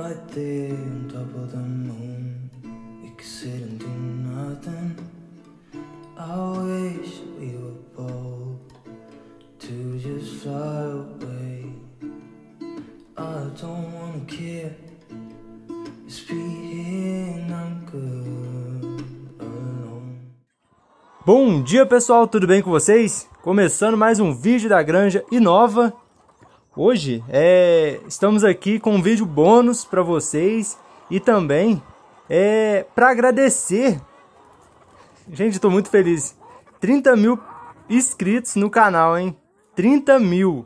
right there on top of the moon. We could sit and do nothing. I wish we were bold to just fly away. I don't wanna care. Bom dia pessoal, tudo bem com vocês? Começando mais um vídeo da Granja Inova Hoje é, estamos aqui com um vídeo bônus para vocês e também é, para agradecer. Gente, estou muito feliz. 30 mil inscritos no canal, hein? 30 mil.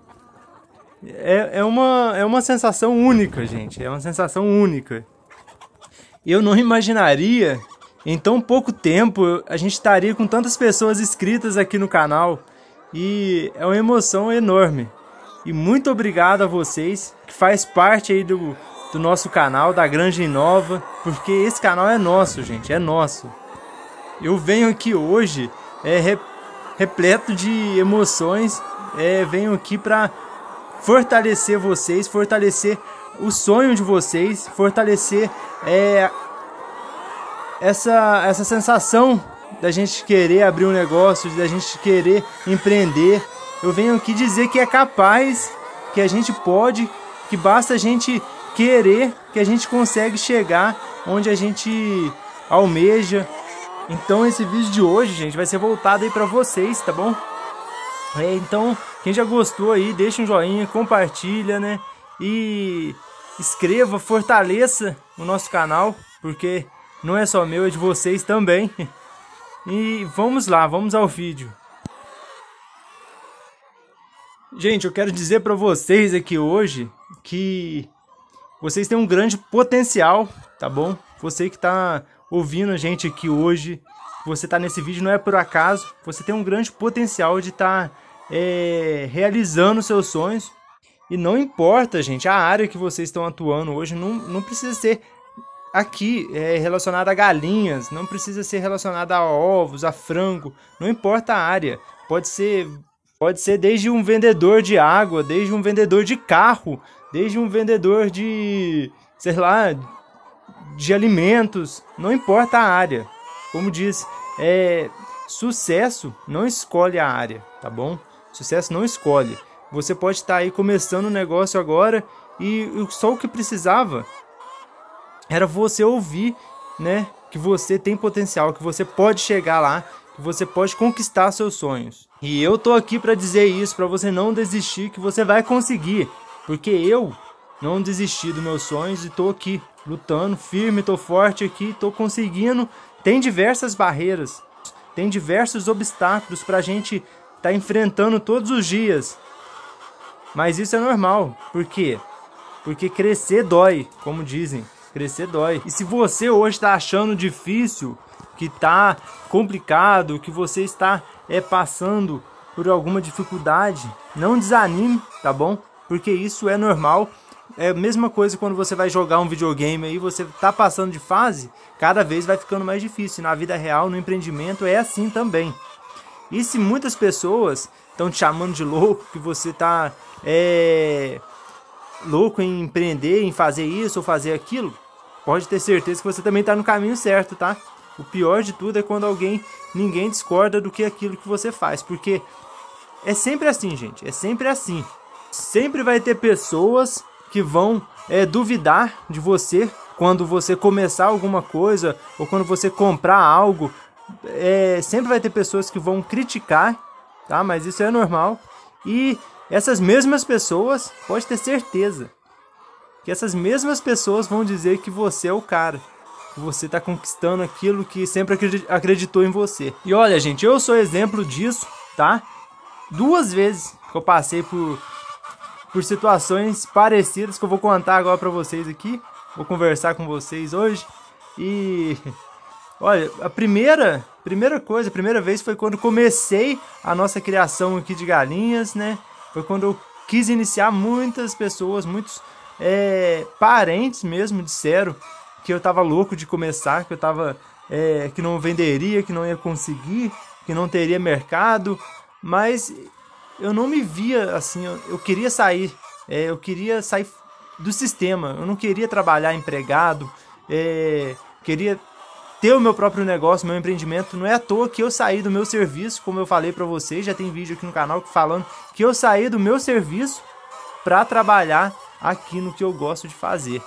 É, é, uma, é uma sensação única, gente. É uma sensação única. Eu não imaginaria, em tão pouco tempo, a gente estaria com tantas pessoas inscritas aqui no canal. E é uma emoção enorme. E muito obrigado a vocês que faz parte aí do, do nosso canal, da Granja Inova, porque esse canal é nosso, gente, é nosso. Eu venho aqui hoje é, repleto de emoções, é, venho aqui para fortalecer vocês, fortalecer o sonho de vocês, fortalecer é, essa, essa sensação da gente querer abrir um negócio, da gente querer empreender, eu venho aqui dizer que é capaz, que a gente pode, que basta a gente querer que a gente consegue chegar onde a gente almeja. Então esse vídeo de hoje, gente, vai ser voltado aí para vocês, tá bom? É, então, quem já gostou aí, deixa um joinha, compartilha, né? E escreva, fortaleça o nosso canal, porque não é só meu, é de vocês também. E vamos lá, vamos ao vídeo. Gente, eu quero dizer para vocês aqui hoje que vocês têm um grande potencial, tá bom? Você que está ouvindo a gente aqui hoje, você está nesse vídeo não é por acaso. Você tem um grande potencial de estar tá, é, realizando seus sonhos. E não importa, gente, a área que vocês estão atuando hoje não, não precisa ser aqui é relacionada a galinhas, não precisa ser relacionada a ovos, a frango, não importa a área. Pode ser Pode ser desde um vendedor de água, desde um vendedor de carro, desde um vendedor de, sei lá, de alimentos, não importa a área. Como diz, é, sucesso não escolhe a área, tá bom? Sucesso não escolhe. Você pode estar tá aí começando um negócio agora e só o que precisava era você ouvir, né, que você tem potencial, que você pode chegar lá, que você pode conquistar seus sonhos. E eu tô aqui para dizer isso para você não desistir que você vai conseguir, porque eu não desisti dos meus sonhos e tô aqui lutando firme, tô forte aqui, tô conseguindo. Tem diversas barreiras, tem diversos obstáculos pra gente tá enfrentando todos os dias. Mas isso é normal, por quê? Porque crescer dói, como dizem, crescer dói. E se você hoje tá achando difícil, que está complicado, que você está é passando por alguma dificuldade, não desanime, tá bom? Porque isso é normal. É a mesma coisa quando você vai jogar um videogame aí, você tá passando de fase, cada vez vai ficando mais difícil. Na vida real, no empreendimento é assim também. E se muitas pessoas estão te chamando de louco, que você tá é, louco em empreender, em fazer isso ou fazer aquilo, pode ter certeza que você também tá no caminho certo, tá? O pior de tudo é quando alguém, ninguém discorda do que aquilo que você faz, porque é sempre assim, gente, é sempre assim. Sempre vai ter pessoas que vão é, duvidar de você quando você começar alguma coisa ou quando você comprar algo. É, sempre vai ter pessoas que vão criticar, tá? Mas isso é normal. E essas mesmas pessoas, pode ter certeza, que essas mesmas pessoas vão dizer que você é o cara. Você está conquistando aquilo que sempre acreditou em você. E olha, gente, eu sou exemplo disso, tá? Duas vezes que eu passei por, por situações parecidas que eu vou contar agora para vocês aqui. Vou conversar com vocês hoje. E olha, a primeira, primeira coisa, a primeira vez foi quando comecei a nossa criação aqui de galinhas, né? Foi quando eu quis iniciar muitas pessoas, muitos é, parentes mesmo disseram que eu tava louco de começar, que eu tava. É, que não venderia, que não ia conseguir, que não teria mercado, mas eu não me via assim, eu, eu queria sair, é, eu queria sair do sistema, eu não queria trabalhar empregado, é, queria ter o meu próprio negócio, meu empreendimento. Não é à toa que eu saí do meu serviço, como eu falei para vocês, já tem vídeo aqui no canal falando que eu saí do meu serviço para trabalhar aqui no que eu gosto de fazer.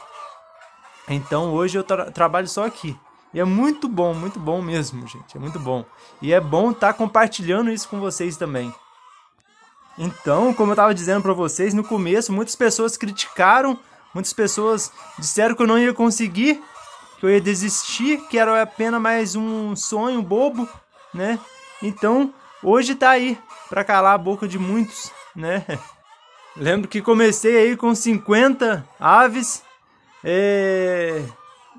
Então hoje eu tra trabalho só aqui. E é muito bom, muito bom mesmo, gente. É muito bom. E é bom estar tá compartilhando isso com vocês também. Então, como eu estava dizendo para vocês no começo, muitas pessoas criticaram, muitas pessoas disseram que eu não ia conseguir, que eu ia desistir, que era apenas mais um sonho bobo, né? Então, hoje está aí para calar a boca de muitos, né? Lembro que comecei aí com 50 aves é,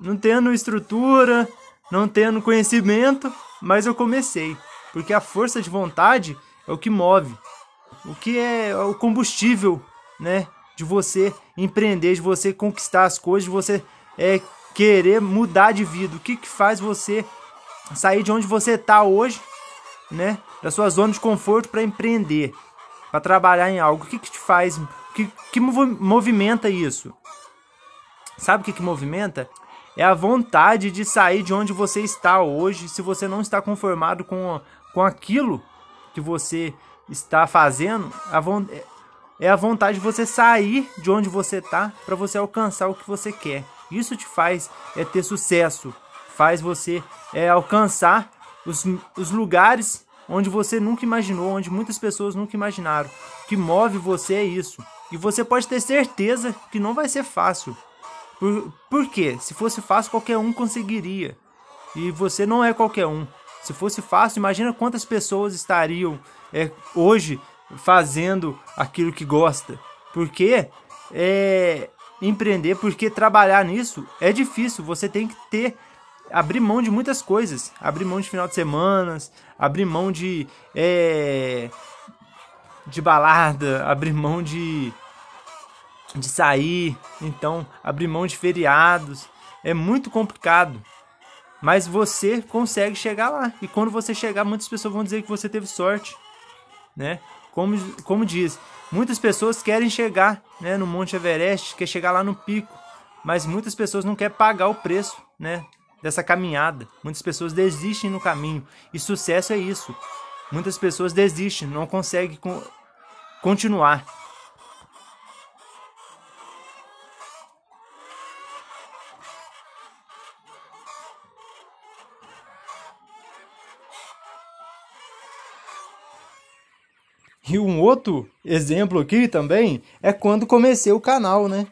não tendo estrutura, não tendo conhecimento, mas eu comecei, porque a força de vontade é o que move, o que é, é o combustível, né, de você empreender, de você conquistar as coisas, de você é, querer mudar de vida. O que que faz você sair de onde você está hoje, né, da sua zona de conforto para empreender, para trabalhar em algo? O que que te faz? O que, que movimenta isso? Sabe o que, que movimenta? É a vontade de sair de onde você está hoje, se você não está conformado com, com aquilo que você está fazendo, a é, é a vontade de você sair de onde você está para você alcançar o que você quer. Isso te faz é ter sucesso, faz você é, alcançar os, os lugares onde você nunca imaginou, onde muitas pessoas nunca imaginaram. O que move você é isso. E você pode ter certeza que não vai ser fácil, por, por quê? Se fosse fácil, qualquer um conseguiria. E você não é qualquer um. Se fosse fácil, imagina quantas pessoas estariam é, hoje fazendo aquilo que gosta. Porque é, empreender, porque trabalhar nisso é difícil. Você tem que ter abrir mão de muitas coisas, abrir mão de final de semana, abrir mão de é, de balada, abrir mão de de sair, então abrir mão de feriados. É muito complicado. Mas você consegue chegar lá. E quando você chegar, muitas pessoas vão dizer que você teve sorte, né? Como, como diz, muitas pessoas querem chegar né, no Monte Everest, quer chegar lá no pico, mas muitas pessoas não querem pagar o preço né, dessa caminhada. Muitas pessoas desistem no caminho. E sucesso é isso. Muitas pessoas desistem, não conseguem continuar. E um outro exemplo aqui também é quando comecei o canal, né?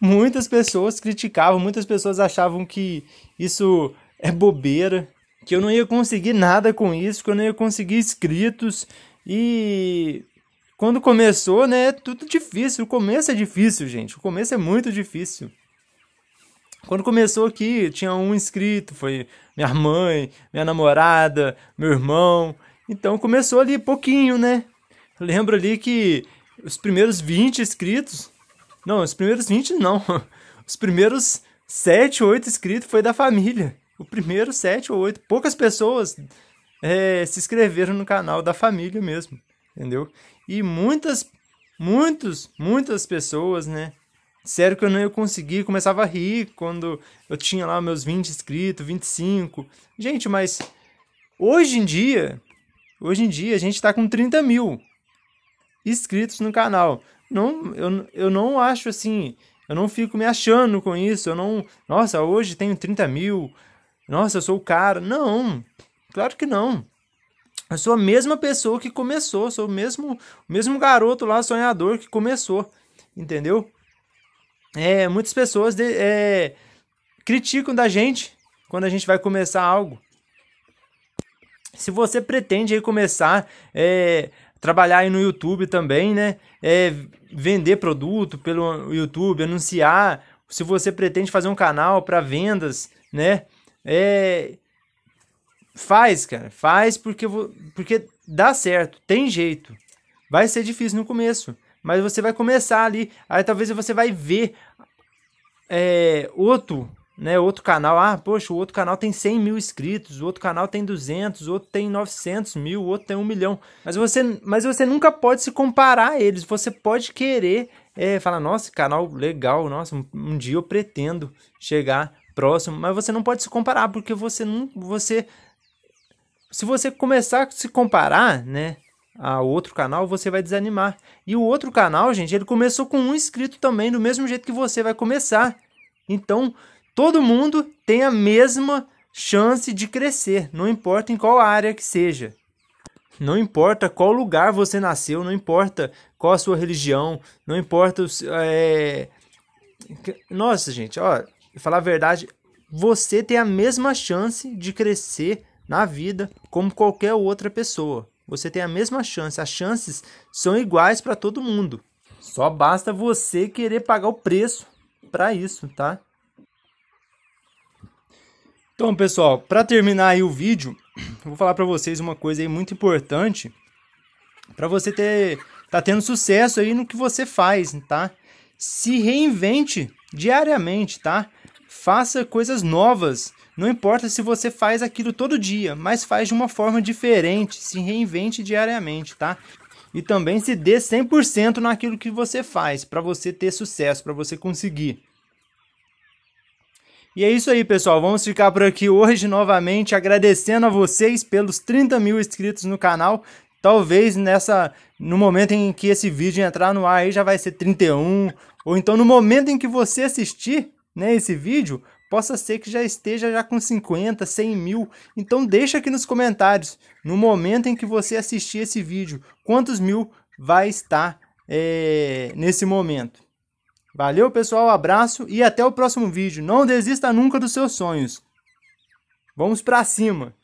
Muitas pessoas criticavam, muitas pessoas achavam que isso é bobeira, que eu não ia conseguir nada com isso, que eu não ia conseguir inscritos. E quando começou, né, é tudo difícil. O começo é difícil, gente. O começo é muito difícil. Quando começou aqui, tinha um inscrito, foi minha mãe, minha namorada, meu irmão. Então começou ali pouquinho, né? lembro ali que os primeiros 20 inscritos. Não, os primeiros 20 não. Os primeiros 7, 8 inscritos foi da família. O primeiro 7 ou 8. Poucas pessoas é, se inscreveram no canal da família mesmo. Entendeu? E muitas, muitos, muitas pessoas, né? Sério que eu não ia conseguir, começava a rir quando eu tinha lá meus 20 inscritos, 25. Gente, mas hoje em dia, hoje em dia a gente tá com 30 mil inscritos no canal. Não, eu, eu não acho assim, eu não fico me achando com isso, eu não, nossa, hoje tenho 30 mil, nossa, eu sou o cara. Não, claro que não. Eu sou a mesma pessoa que começou, sou o mesmo, o mesmo garoto lá, sonhador, que começou, entendeu? É, muitas pessoas de, é, criticam da gente quando a gente vai começar algo. Se você pretende aí começar é, trabalhar aí no YouTube também, né? É, vender produto pelo YouTube, anunciar. Se você pretende fazer um canal para vendas, né? É, faz, cara. Faz porque, porque dá certo. Tem jeito. Vai ser difícil no começo. Mas você vai começar ali. Aí talvez você vai ver é, outro né? Outro canal, ah, poxa, o outro canal tem 100 mil inscritos, o outro canal tem 200, o outro tem 900 mil, o outro tem 1 milhão. Mas você, mas você nunca pode se comparar a eles, você pode querer é, falar, nossa, canal legal, nossa, um, um dia eu pretendo chegar próximo, mas você não pode se comparar, porque você não, você... Se você começar a se comparar, né, a outro canal, você vai desanimar. E o outro canal, gente, ele começou com um inscrito também, do mesmo jeito que você vai começar. Então, todo mundo tem a mesma chance de crescer, não importa em qual área que seja. Não importa qual lugar você nasceu, não importa qual a sua religião, não importa. É... Nossa, gente, ó, falar a verdade, você tem a mesma chance de crescer na vida como qualquer outra pessoa. Você tem a mesma chance, as chances são iguais para todo mundo. Só basta você querer pagar o preço para isso, tá? Então, pessoal, para terminar aí o vídeo, vou falar para vocês uma coisa aí muito importante para você ter tá tendo sucesso aí no que você faz, tá? Se reinvente diariamente, tá? Faça coisas novas. Não importa se você faz aquilo todo dia, mas faz de uma forma diferente, se reinvente diariamente, tá? E também se dê 100% naquilo que você faz para você ter sucesso, para você conseguir. E é isso aí, pessoal. Vamos ficar por aqui hoje novamente, agradecendo a vocês pelos 30 mil inscritos no canal. Talvez nessa, no momento em que esse vídeo entrar no ar aí já vai ser 31, ou então no momento em que você assistir né, esse vídeo, possa ser que já esteja já com 50, 100 mil. Então deixa aqui nos comentários, no momento em que você assistir esse vídeo, quantos mil vai estar é, nesse momento. Valeu, pessoal, abraço e até o próximo vídeo. Não desista nunca dos seus sonhos. Vamos para cima!